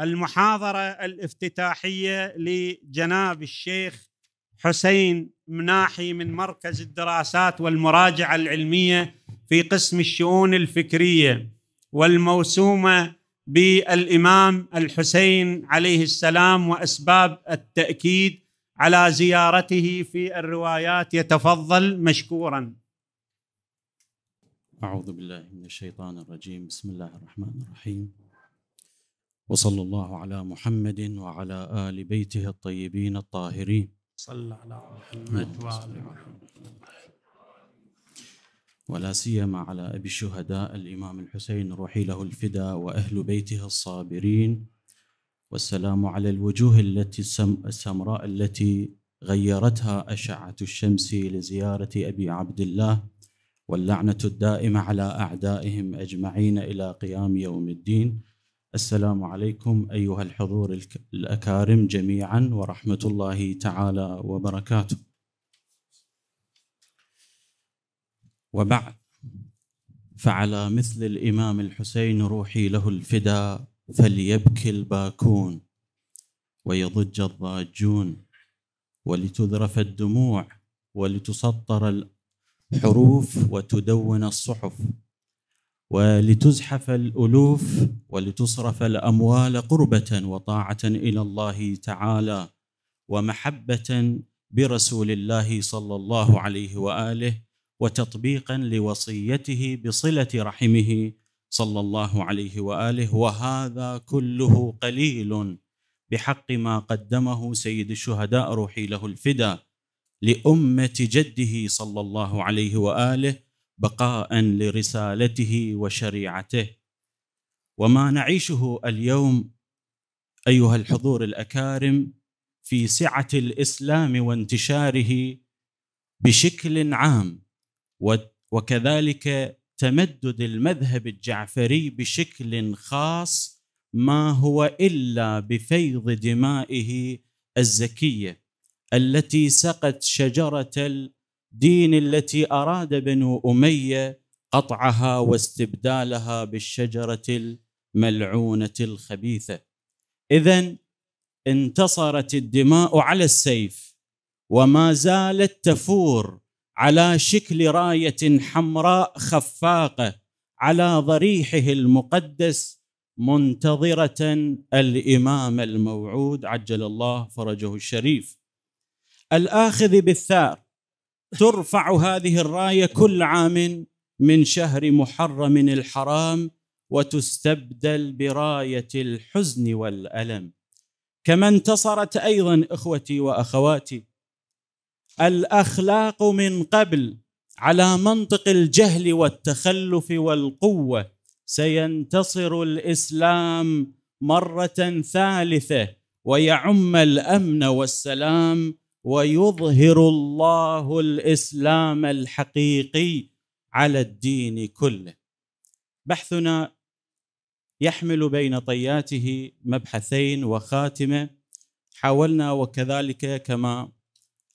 المحاضره الافتتاحيه لجناب الشيخ حسين مناحي من مركز الدراسات والمراجعه العلميه في قسم الشؤون الفكريه والموسومه بالامام الحسين عليه السلام واسباب التاكيد على زيارته في الروايات يتفضل مشكورا. اعوذ بالله من الشيطان الرجيم، بسم الله الرحمن الرحيم. وصلى الله على محمد وعلى آل بيته الطيبين الطاهرين صلى على محمد وعلى محمد ولا سيما على أبي الشهداء الإمام الحسين روحي له الفدا وأهل بيته الصابرين والسلام على الوجوه التي السمراء التي غيرتها أشعة الشمس لزيارة أبي عبد الله واللعنة الدائمة على أعدائهم أجمعين إلى قيام يوم الدين السلام عليكم أيها الحضور الأكارم جميعا ورحمة الله تعالى وبركاته وبعد فعلى مثل الإمام الحسين روحي له الفداء فليبكي الباكون ويضج الضاجون ولتذرف الدموع ولتسطر الحروف وتدون الصحف ولتزحف الالوف ولتصرف الاموال قربه وطاعه الى الله تعالى ومحبه برسول الله صلى الله عليه واله وتطبيقا لوصيته بصله رحمه صلى الله عليه واله وهذا كله قليل بحق ما قدمه سيد الشهداء روحي له الفدا لامه جده صلى الله عليه واله بقاء لرسالته وشريعته وما نعيشه اليوم ايها الحضور الاكارم في سعه الاسلام وانتشاره بشكل عام وكذلك تمدد المذهب الجعفري بشكل خاص ما هو الا بفيض دمائه الزكيه التي سقت شجره دين التي اراد بنو اميه قطعها واستبدالها بالشجره الملعونه الخبيثه اذا انتصرت الدماء على السيف وما زالت تفور على شكل رايه حمراء خفاقه على ضريحه المقدس منتظره الامام الموعود عجل الله فرجه الشريف الاخذ بالثار ترفع هذه الرايه كل عام من شهر محرم الحرام وتستبدل برايه الحزن والالم كما انتصرت ايضا اخوتي واخواتي الاخلاق من قبل على منطق الجهل والتخلف والقوه سينتصر الاسلام مره ثالثه ويعم الامن والسلام ويظهر الله الاسلام الحقيقي على الدين كله بحثنا يحمل بين طياته مبحثين وخاتمه حاولنا وكذلك كما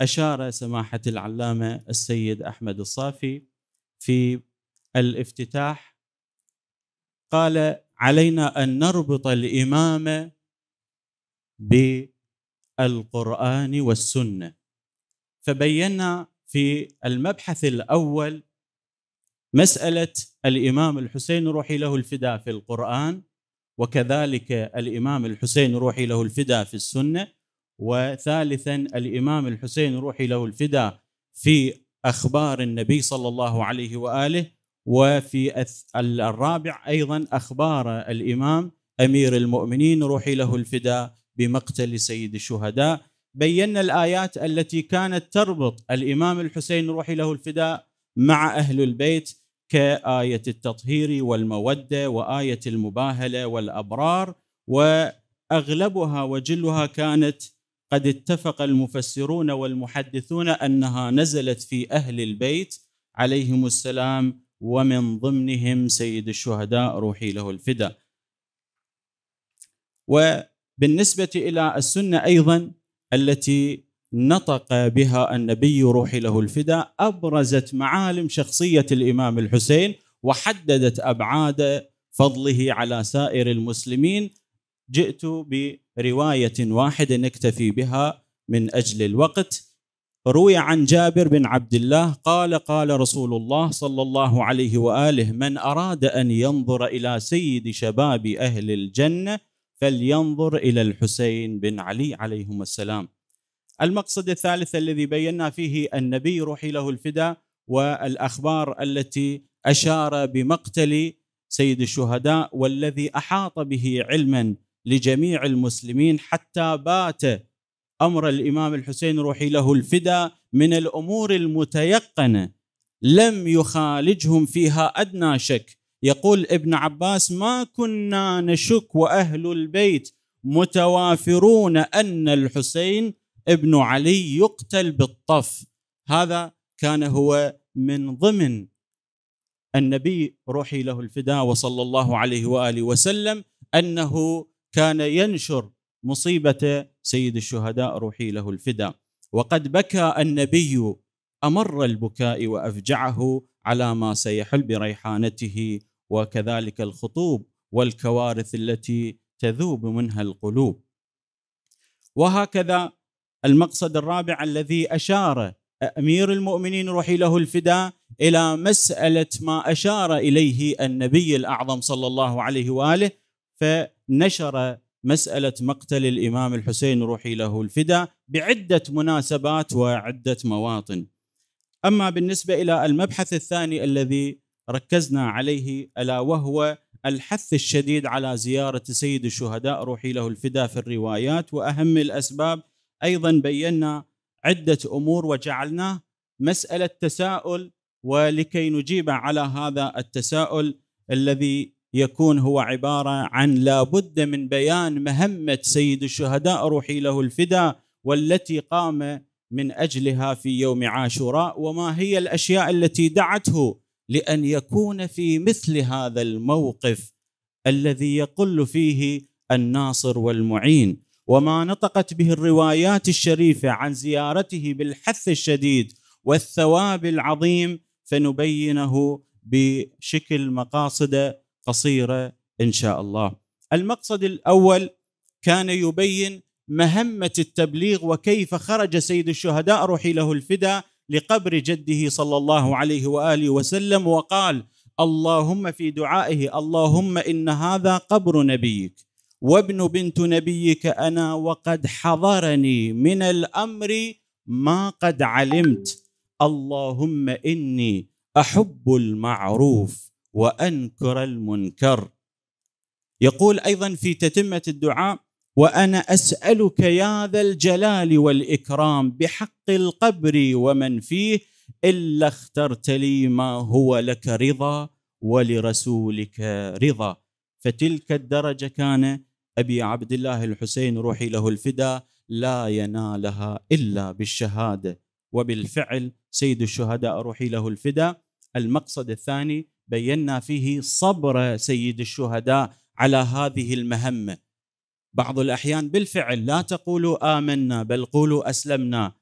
اشار سماحه العلامه السيد احمد الصافي في الافتتاح قال علينا ان نربط الامامه ب القرآن والسنة فبينا في المبحث الأول مسألة الإمام الحسين روحي له الفداء في القرآن وكذلك الإمام الحسين روحي له الفداء في السنة وثالثا الإمام الحسين روحي له الفداء في أخبار النبي صلى الله عليه وآله وفي الرابع أيضا أخبار الإمام أمير المؤمنين روحي له الفداء بمقتل سيد الشهداء بينا الايات التي كانت تربط الامام الحسين روحي له الفداء مع اهل البيت كايه التطهير والموده وايه المباهله والابرار واغلبها وجلها كانت قد اتفق المفسرون والمحدثون انها نزلت في اهل البيت عليهم السلام ومن ضمنهم سيد الشهداء روحي له الفداء. و بالنسبه الى السنه ايضا التي نطق بها النبي روحي له الفداء ابرزت معالم شخصيه الامام الحسين وحددت ابعاد فضله على سائر المسلمين جئت بروايه واحده نكتفي بها من اجل الوقت روي عن جابر بن عبد الله قال قال رسول الله صلى الله عليه واله من اراد ان ينظر الى سيد شباب اهل الجنه فلينظر الى الحسين بن علي عليهما السلام. المقصد الثالث الذي بينا فيه النبي روحي له الفدا والاخبار التي اشار بمقتل سيد الشهداء والذي احاط به علما لجميع المسلمين حتى بات امر الامام الحسين روحي له الفدا من الامور المتيقنه لم يخالجهم فيها ادنى شك يقول ابن عباس ما كنا نشك واهل البيت متوافرون ان الحسين ابن علي يقتل بالطف هذا كان هو من ضمن النبي روحي له الفداء وصلى الله عليه واله وسلم انه كان ينشر مصيبه سيد الشهداء روحي له الفداء وقد بكى النبي امر البكاء وافجعه على ما سيحل بريحانته وكذلك الخطوب والكوارث التي تذوب منها القلوب وهكذا المقصد الرابع الذي اشار امير المؤمنين روحي له الفداء الى مساله ما اشار اليه النبي الاعظم صلى الله عليه واله فنشر مساله مقتل الامام الحسين روحي له الفداء بعده مناسبات وعده مواطن اما بالنسبه الى المبحث الثاني الذي ركزنا عليه الا وهو الحث الشديد على زياره سيد الشهداء روحي له الفداء في الروايات واهم الاسباب ايضا بينا عده امور وجعلناه مساله تساؤل ولكي نجيب على هذا التساؤل الذي يكون هو عباره عن لابد من بيان مهمه سيد الشهداء روحي له الفداء والتي قام من اجلها في يوم عاشوراء وما هي الاشياء التي دعته لان يكون في مثل هذا الموقف الذي يقل فيه الناصر والمعين وما نطقت به الروايات الشريفه عن زيارته بالحث الشديد والثواب العظيم فنبينه بشكل مقاصد قصيره ان شاء الله. المقصد الاول كان يبين مهمه التبليغ وكيف خرج سيد الشهداء روحي له الفدا لقبر جده صلى الله عليه واله وسلم وقال اللهم في دعائه اللهم ان هذا قبر نبيك وابن بنت نبيك انا وقد حضرني من الامر ما قد علمت اللهم اني احب المعروف وانكر المنكر يقول ايضا في تتمه الدعاء وانا اسالك يا ذا الجلال والاكرام بحق القبر ومن فيه الا اخترت لي ما هو لك رضا ولرسولك رضا فتلك الدرجه كان ابي عبد الله الحسين روحي له الفدا لا ينالها الا بالشهاده وبالفعل سيد الشهداء روحي له الفدا المقصد الثاني بينا فيه صبر سيد الشهداء على هذه المهمه بعض الأحيان بالفعل لا تقولوا آمنا بل قولوا أسلمنا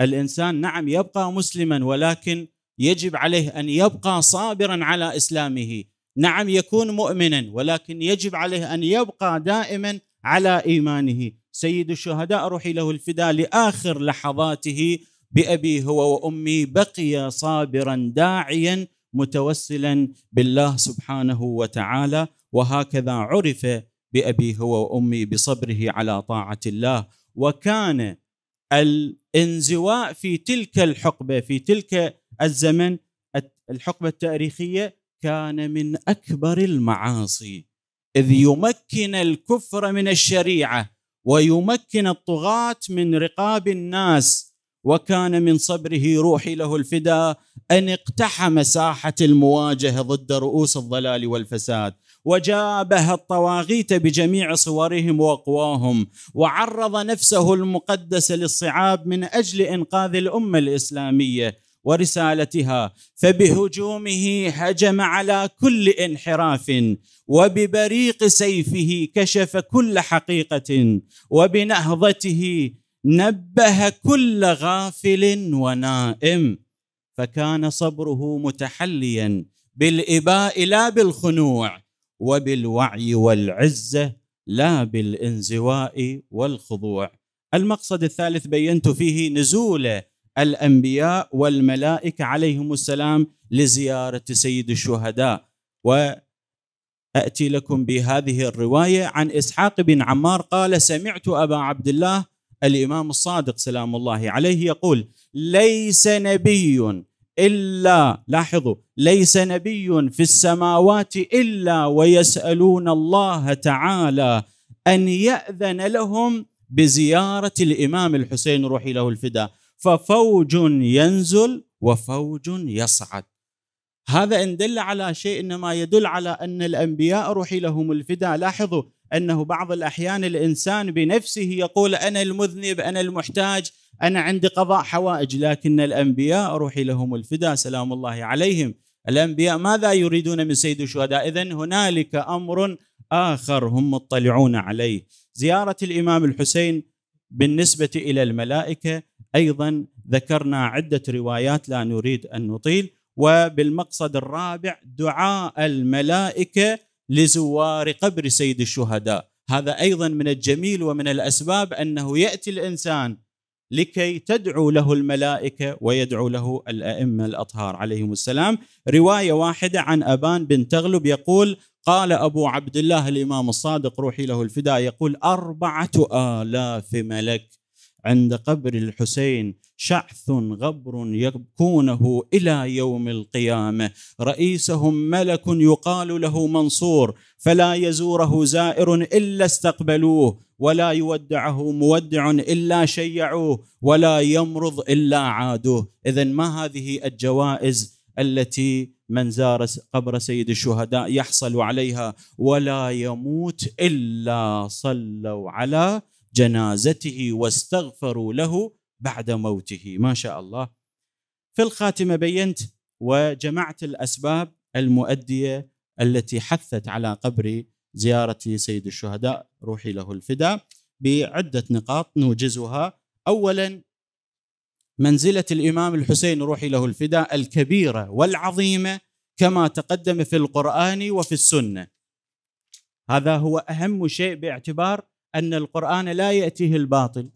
الإنسان نعم يبقى مسلما ولكن يجب عليه أن يبقى صابرا على إسلامه نعم يكون مؤمنا ولكن يجب عليه أن يبقى دائما على إيمانه سيد الشهداء روحي له الفداء لآخر لحظاته بأبي هو وأمي بقي صابرا داعيا متوسلا بالله سبحانه وتعالى وهكذا عرف بأبي هو وأمي بصبره على طاعة الله وكان الانزواء في تلك الحقبة في تلك الزمن الحقبة التاريخية كان من أكبر المعاصي إذ يمكن الكفر من الشريعة ويمكن الطغاة من رقاب الناس وكان من صبره روحي له الفداء أن اقتحم ساحة المواجهة ضد رؤوس الضلال والفساد وجابه الطواغيت بجميع صورهم وقواهم وعرض نفسه المقدسه للصعاب من اجل انقاذ الامه الاسلاميه ورسالتها فبهجومه هجم على كل انحراف وببريق سيفه كشف كل حقيقه وبنهضته نبه كل غافل ونائم فكان صبره متحليا بالاباء لا بالخنوع وبالوعي والعزه لا بالانزواء والخضوع. المقصد الثالث بينت فيه نزول الانبياء والملائكه عليهم السلام لزياره سيد الشهداء و اتي لكم بهذه الروايه عن اسحاق بن عمار قال سمعت ابا عبد الله الامام الصادق سلام الله عليه يقول ليس نبي الا لاحظوا ليس نبي في السماوات الا ويسالون الله تعالى ان ياذن لهم بزياره الامام الحسين روحي له الفداء ففوج ينزل وفوج يصعد هذا ان دل على شيء انما يدل على ان الانبياء روحي لهم الفداء لاحظوا انه بعض الاحيان الانسان بنفسه يقول انا المذنب انا المحتاج انا عندي قضاء حوائج لكن الانبياء روحي لهم الفدا سلام الله عليهم الانبياء ماذا يريدون من سيد الشهداء اذا هنالك امر اخر هم مطلعون عليه زياره الامام الحسين بالنسبه الى الملائكه ايضا ذكرنا عده روايات لا نريد ان نطيل وبالمقصد الرابع دعاء الملائكه لزوار قبر سيد الشهداء هذا ايضا من الجميل ومن الاسباب انه ياتي الانسان لكي تدعو له الملائكه ويدعو له الائمه الاطهار عليهم السلام روايه واحده عن ابان بن تغلب يقول قال ابو عبد الله الامام الصادق روحي له الفداء يقول اربعه الاف ملك عند قبر الحسين شعث غبر يبكونه الى يوم القيامه رئيسهم ملك يقال له منصور فلا يزوره زائر الا استقبلوه ولا يودعه مودع الا شيعوه ولا يمرض الا عادوه اذا ما هذه الجوائز التي من زار قبر سيد الشهداء يحصل عليها ولا يموت الا صلوا على جنازته واستغفروا له بعد موته ما شاء الله في الخاتمه بينت وجمعت الاسباب المؤديه التي حثت على قبر زياره سيد الشهداء روحي له الفداء بعده نقاط نوجزها اولا منزله الامام الحسين روحي له الفداء الكبيره والعظيمه كما تقدم في القران وفي السنه هذا هو اهم شيء باعتبار ان القران لا ياتيه الباطل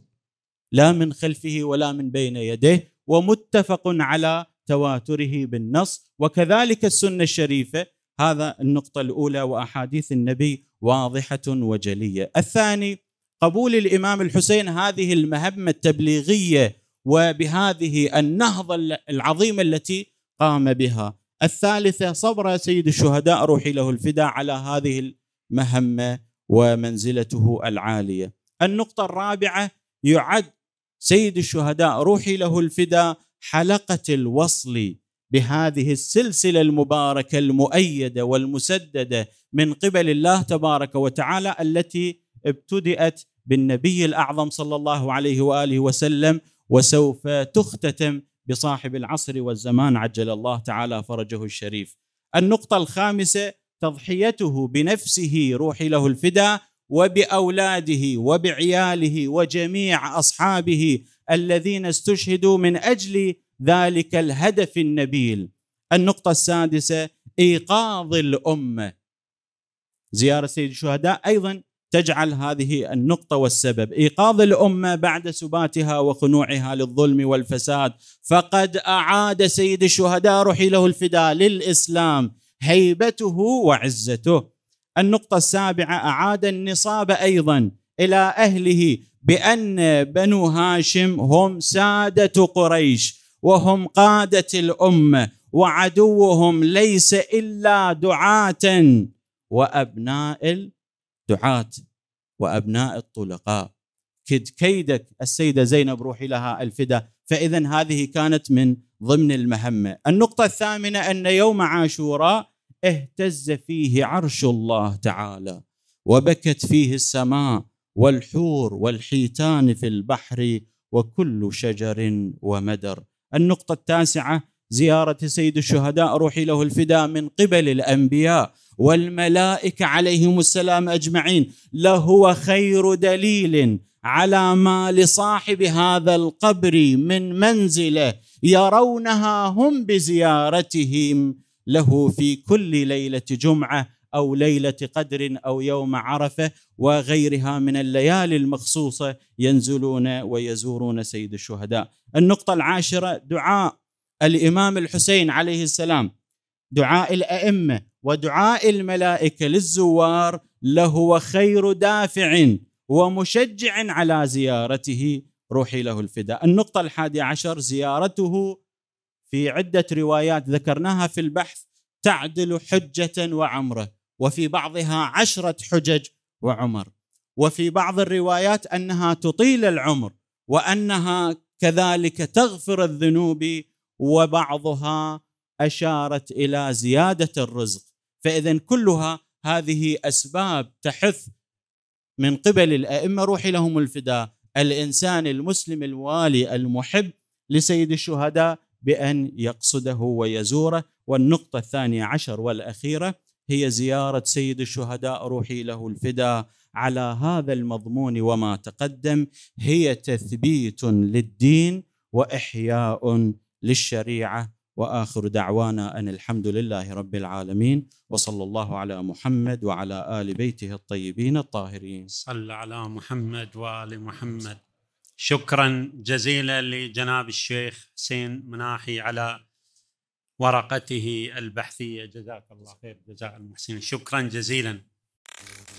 لا من خلفه ولا من بين يديه ومتفق على تواتره بالنص وكذلك السنه الشريفه هذا النقطه الاولى واحاديث النبي واضحه وجليه. الثاني قبول الامام الحسين هذه المهمه التبليغيه وبهذه النهضه العظيمه التي قام بها. الثالثه صبر سيد الشهداء روحي له الفداء على هذه المهمه ومنزلته العاليه. النقطه الرابعه يعد سيد الشهداء روحي له الفداء حلقه الوصل بهذه السلسله المباركه المؤيده والمسدده من قبل الله تبارك وتعالى التي ابتدات بالنبي الاعظم صلى الله عليه واله وسلم وسوف تختتم بصاحب العصر والزمان عجل الله تعالى فرجه الشريف. النقطه الخامسه تضحيته بنفسه روحي له الفداء وباولاده وبعياله وجميع اصحابه الذين استشهدوا من اجل ذلك الهدف النبيل. النقطه السادسه ايقاظ الامه. زياره سيد الشهداء ايضا تجعل هذه النقطة والسبب إيقاظ الأمة بعد سباتها وخنوعها للظلم والفساد فقد أعاد سيد الشهداء روحي له الفداء للإسلام هيبته وعزته النقطة السابعة أعاد النصاب أيضا إلى أهله بأن بنو هاشم هم سادة قريش وهم قادة الأمة وعدوهم ليس إلا دعاة وأبناء الدعاة وأبناء الطلقاء كد كيدك السيدة زينب روحي لها الفدا فإذا هذه كانت من ضمن المهمة النقطة الثامنة أن يوم عاشوراء اهتز فيه عرش الله تعالى وبكت فيه السماء والحور والحيتان في البحر وكل شجر ومدر النقطة التاسعة زيارة سيد الشهداء روحي له الفداء من قبل الأنبياء والملائكة عليهم السلام أجمعين لهو خير دليل على ما لصاحب هذا القبر من منزله يرونها هم بزيارتهم له في كل ليله جمعه او ليله قدر او يوم عرفه وغيرها من الليالي المخصوصه ينزلون ويزورون سيد الشهداء. النقطه العاشره دعاء الامام الحسين عليه السلام دعاء الائمه ودعاء الملائكه للزوار لهو خير دافع ومشجع على زيارته روحي له الفداء. النقطه الحادية عشر زيارته في عده روايات ذكرناها في البحث تعدل حجه وعمره وفي بعضها عشره حجج وعمر وفي بعض الروايات انها تطيل العمر وانها كذلك تغفر الذنوب وبعضها اشارت الى زياده الرزق فاذا كلها هذه اسباب تحث من قبل الائمه روحي لهم الفداء الانسان المسلم الوالي المحب لسيد الشهداء بأن يقصده ويزوره والنقطة الثانية عشر والأخيرة هي زيارة سيد الشهداء روحي له الفداء على هذا المضمون وما تقدم هي تثبيت للدين وإحياء للشريعة واخر دعوانا ان الحمد لله رب العالمين وصلى الله على محمد وعلى ال بيته الطيبين الطاهرين. صلى على محمد وال محمد. شكرا جزيلا لجناب الشيخ حسين مناحي على ورقته البحثيه جزاك الله خير جزاء المحسنين شكرا جزيلا